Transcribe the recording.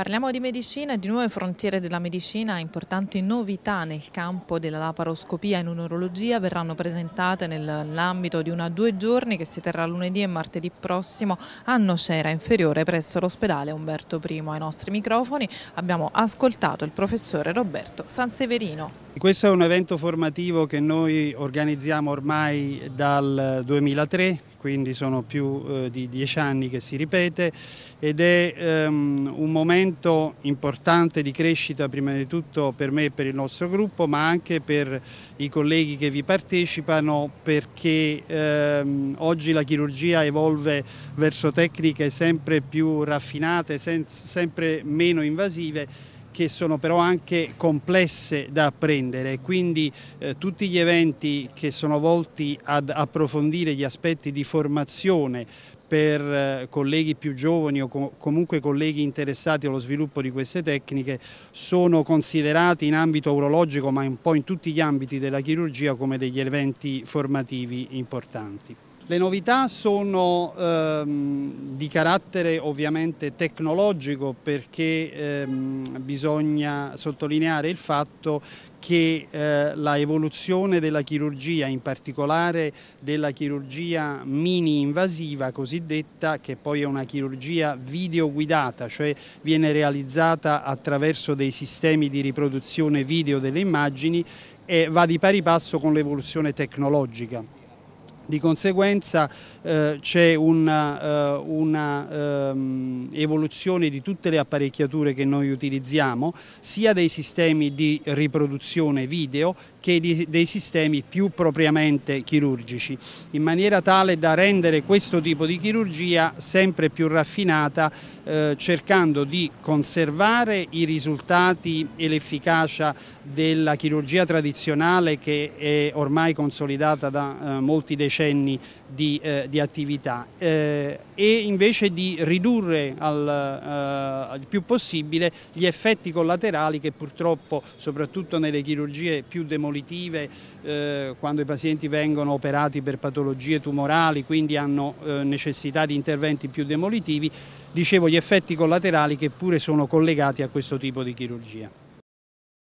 Parliamo di medicina e di nuove frontiere della medicina, importanti novità nel campo della laparoscopia in urologia verranno presentate nell'ambito di una due giorni che si terrà lunedì e martedì prossimo a Nocera Inferiore presso l'ospedale Umberto I. Ai nostri microfoni abbiamo ascoltato il professore Roberto Sanseverino. Questo è un evento formativo che noi organizziamo ormai dal 2003 quindi sono più eh, di dieci anni che si ripete ed è ehm, un momento importante di crescita prima di tutto per me e per il nostro gruppo ma anche per i colleghi che vi partecipano perché ehm, oggi la chirurgia evolve verso tecniche sempre più raffinate, sempre meno invasive che sono però anche complesse da apprendere, quindi eh, tutti gli eventi che sono volti ad approfondire gli aspetti di formazione per eh, colleghi più giovani o co comunque colleghi interessati allo sviluppo di queste tecniche sono considerati in ambito urologico ma un po' in tutti gli ambiti della chirurgia come degli eventi formativi importanti. Le novità sono ehm, di carattere ovviamente tecnologico perché ehm, bisogna sottolineare il fatto che eh, la evoluzione della chirurgia, in particolare della chirurgia mini-invasiva cosiddetta, che poi è una chirurgia videoguidata, cioè viene realizzata attraverso dei sistemi di riproduzione video delle immagini, e va di pari passo con l'evoluzione tecnologica. Di conseguenza eh, c'è un'evoluzione eh, ehm, um, di tutte le apparecchiature che noi utilizziamo, sia dei sistemi di riproduzione video che di, dei sistemi più propriamente chirurgici, in maniera tale da rendere questo tipo di chirurgia sempre più raffinata eh, cercando di conservare i risultati e l'efficacia della chirurgia tradizionale che è ormai consolidata da eh, molti decenni di, eh, di attività eh, e invece di ridurre al, il eh, più possibile gli effetti collaterali che purtroppo soprattutto nelle chirurgie più demolitive quando i pazienti vengono operati per patologie tumorali quindi hanno necessità di interventi più demolitivi dicevo, gli effetti collaterali che pure sono collegati a questo tipo di chirurgia.